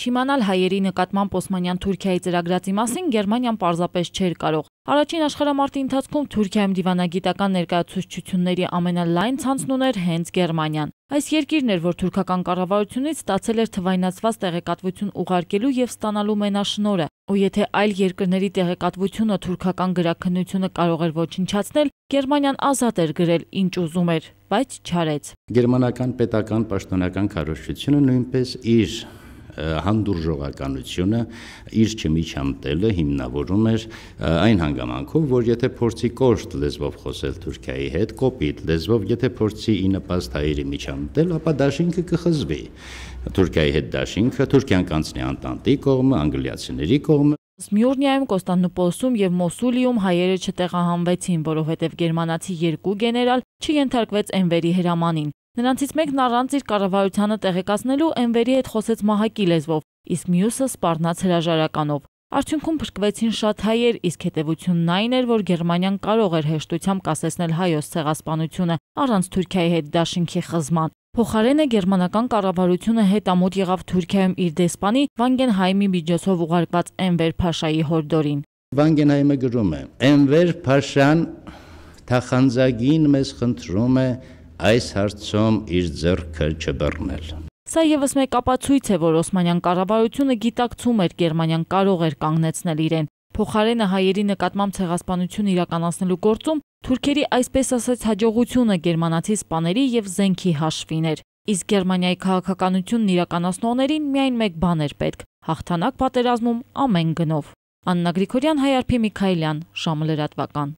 Չիմանալ հայերի նկատմամբ Օսմանյան Թուրքիայի ծրագրացի մասին Գերմանիան պարզապես չէր կարող։ Առաջին աշխարհամարտի ընթացքում Թուրքիայում դիվանագիտական ներկայացուցչությունների ամենալայն ցանցն ուներ հենց Գերմանիան։ Այս երկիրն էր, որ թուրքական կառավարությունից ստացել էր թվայնացված տեղեկատվություն ուղարկելու եւ ստանալու մենաշնորը, ու եթե այլ երկրների տեղեկատվությունը թուրքական գրաքննությունը կարող էր ոչնչացնել, Գերմանիան ազատ էր գրել ինչ ուզում էր, բայց չարեց։ Գերմանական պետական պաշտոնական քարոշչությունը նույնպես իր հանդուրժողականությունը իր չմիջամտելը հիմնավորում էր այն հանգամանքով, որ եթե փորձի կոշտ լեզվով խոսել Թուրքիայի հետ, կոպիտ լեզվով, եթե փորձի ի նպաստ հայերի միջամտել, ապա դաշինքը կխզվի։ Թուրքիայի հետ դաշինքը, Թուրքիան կանցնի Անտանտի կողմը, անգլիացիների կողմը Սմյուռնիայում, Կոստանդնուպոլսում եւ Մոսուլիում հայերը չտեղահանվեցին, որովհետեւ գերմանացի երկու գեներալ չենթարկվեց Էնվերի հրամանին։ Նրանցից մեկն առանց իր կառավարությանը տեղեկացնելու Էնվերի հետ խոսեց մահակի լեզվով, իսկ մյուսը սպառնաց հրաժարականով։ Արդյունքում փրկվեցին շատ հայեր, իսկ հետևությունն այն էր, որ Գերմանիան կարող էր հեշտությամբ կասեցնել հայոց ցեղասպանությունը առանց Թուրքիայի հետ դաշինքի խզման։ Փոխարենը գերմանական կառավարությունը հետամուտ եղավ Թուրքիայում իր դեսպանի Վանգենհայմի միջոցով ուղարկված Էնվեր Փաշայի հորդորին։ Վանգենհայմը գրում է. Էնվեր Փաշան թախանձագին մեզ խնդրում է այս հարցում իր ձեռքը չբռնել։ Սա եւս մեկ ապացույց է, որ Օսմանյան կառավարությունը գիտակցում էր Գերմանիան կարող էր կանգնեցնել իրեն։ Փոխարենը հայերի նկատմամբ ցեղասպանություն իրականացնելու գործում թուրքերի այսպես ասած հաջողությունը գերմանացի սպաների եւ զենքի հաշվին էր։ Իսկ Գերմանիայի քաղաքականությունն իրականացնողներին միայն մեկ բան էր պետք՝ հաղթանակ պատերազմում ամեն գնով։ Աննա Գրիգորյան, Հայ արփի Միքայելյան, ժամը լրատվական։